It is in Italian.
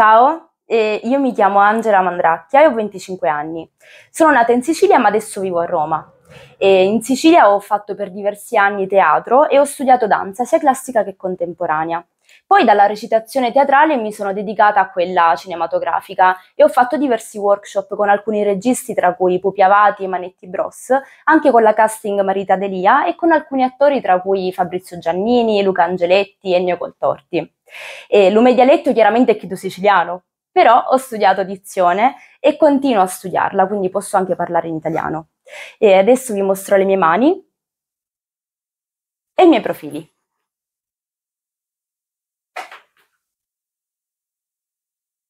Ciao, eh, io mi chiamo Angela Mandracchia e ho 25 anni. Sono nata in Sicilia ma adesso vivo a Roma. E in Sicilia ho fatto per diversi anni teatro e ho studiato danza sia classica che contemporanea. Poi dalla recitazione teatrale mi sono dedicata a quella cinematografica e ho fatto diversi workshop con alcuni registi, tra cui Pupi Avati e Manetti Bros, anche con la casting Marita Delia e con alcuni attori, tra cui Fabrizio Giannini, Luca Angeletti e Ennio Coltorti. E Lume Dialetto chiaramente è chido siciliano, però ho studiato dizione e continuo a studiarla, quindi posso anche parlare in italiano. E adesso vi mostro le mie mani e i miei profili.